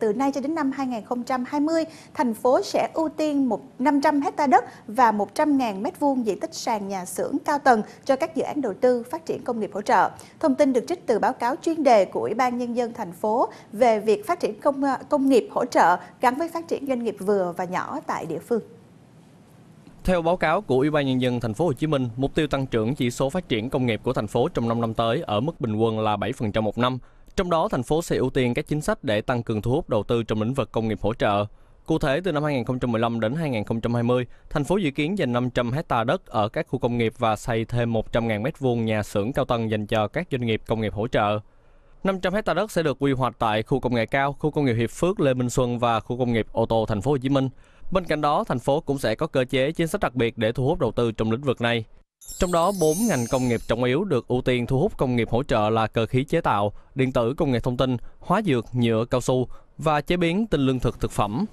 Từ nay cho đến năm 2020, thành phố sẽ ưu tiên 500 hecta đất và 100.000 m2 diện tích sàn nhà xưởng cao tầng cho các dự án đầu tư phát triển công nghiệp hỗ trợ. Thông tin được trích từ báo cáo chuyên đề của Ủy ban Nhân dân thành phố về việc phát triển công, ờ, công nghiệp hỗ trợ gắn với phát triển doanh nghiệp vừa và nhỏ tại địa phương. Theo báo cáo của Ủy ban nhân dân thành phố Hồ Chí Minh, mục tiêu tăng trưởng chỉ số phát triển công nghiệp của thành phố trong 5 năm tới ở mức bình quân là 7% một năm trong đó, thành phố sẽ ưu tiên các chính sách để tăng cường thu hút đầu tư trong lĩnh vực công nghiệp hỗ trợ. Cụ thể, từ năm 2015 đến 2020, thành phố dự kiến dành 500 hecta đất ở các khu công nghiệp và xây thêm 100.000 m2 nhà xưởng cao tầng dành cho các doanh nghiệp công nghiệp hỗ trợ. 500 hecta đất sẽ được quy hoạch tại khu công nghệ cao, khu công nghiệp Hiệp Phước, Lê Minh Xuân và khu công nghiệp ô tô thành phố Hồ Chí Minh. Bên cạnh đó, thành phố cũng sẽ có cơ chế chính sách đặc biệt để thu hút đầu tư trong lĩnh vực này. Trong đó, 4 ngành công nghiệp trọng yếu được ưu tiên thu hút công nghiệp hỗ trợ là cơ khí chế tạo, điện tử công nghệ thông tin, hóa dược, nhựa, cao su và chế biến tinh lương thực thực phẩm.